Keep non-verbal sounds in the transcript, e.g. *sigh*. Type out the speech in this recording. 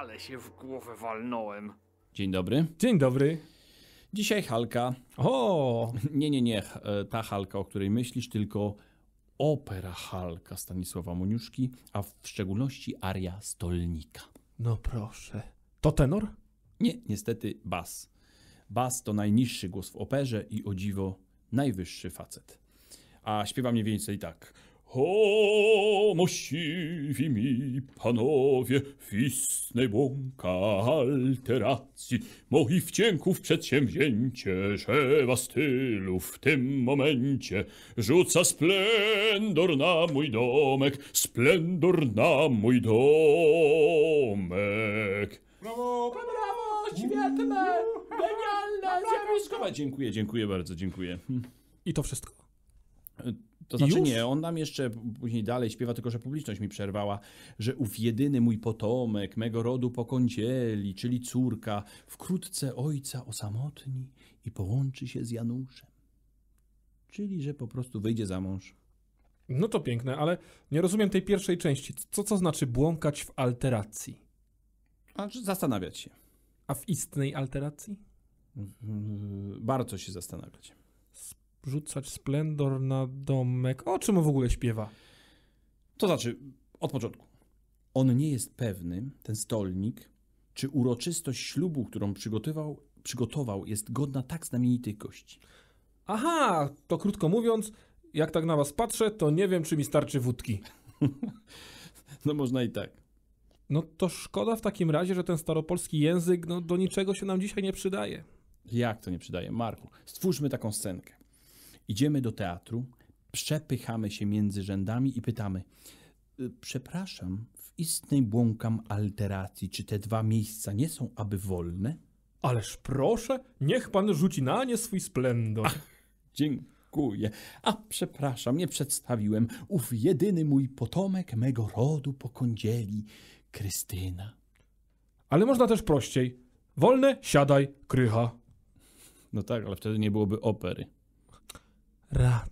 Ale się w głowę walnąłem. Dzień dobry. Dzień dobry. Dzisiaj Halka. O! Nie, nie, nie. E, ta Halka, o której myślisz, tylko opera Halka Stanisława Moniuszki, a w szczególności aria Stolnika. No proszę. To tenor? Nie, niestety bas. Bas to najniższy głos w operze i o dziwo najwyższy facet. A śpiewa mniej więcej tak. O, mościwi mi panowie, w istnej błąka alteracji moich wdzięków przedsięwzięcie, że stylu w tym momencie rzuca splendor na mój domek, splendor na mój domek. Brawo, brawo, świetne, genialne, zjawiskowe. Dziękuję, dziękuję bardzo, dziękuję. I to wszystko? To znaczy Już? nie, on nam jeszcze później dalej śpiewa, tylko że publiczność mi przerwała, że ów jedyny mój potomek, mego rodu pokądzieli, czyli córka, wkrótce ojca osamotni i połączy się z Januszem. Czyli, że po prostu wyjdzie za mąż. No to piękne, ale nie rozumiem tej pierwszej części. Co co znaczy błąkać w alteracji? Znaczy zastanawiać się. A w istnej alteracji? Mhm, bardzo się zastanawiać rzucać splendor na domek. O czym on w ogóle śpiewa? To znaczy, od początku. On nie jest pewny, ten stolnik, czy uroczystość ślubu, którą przygotował, przygotował jest godna tak znamienitych gości. Aha, to krótko mówiąc, jak tak na was patrzę, to nie wiem, czy mi starczy wódki. *laughs* no można i tak. No to szkoda w takim razie, że ten staropolski język no, do niczego się nam dzisiaj nie przydaje. Jak to nie przydaje, Marku? Stwórzmy taką scenkę. Idziemy do teatru, przepychamy się między rzędami i pytamy: y, Przepraszam, w istnej błąkam alteracji, czy te dwa miejsca nie są aby wolne? Ależ proszę, niech pan rzuci na nie swój splendor. Ach, dziękuję. A przepraszam, nie przedstawiłem. Ów jedyny mój potomek mego rodu po kądzieli, Krystyna. Ale można też prościej. Wolne, siadaj, krycha. No tak, ale wtedy nie byłoby opery. रात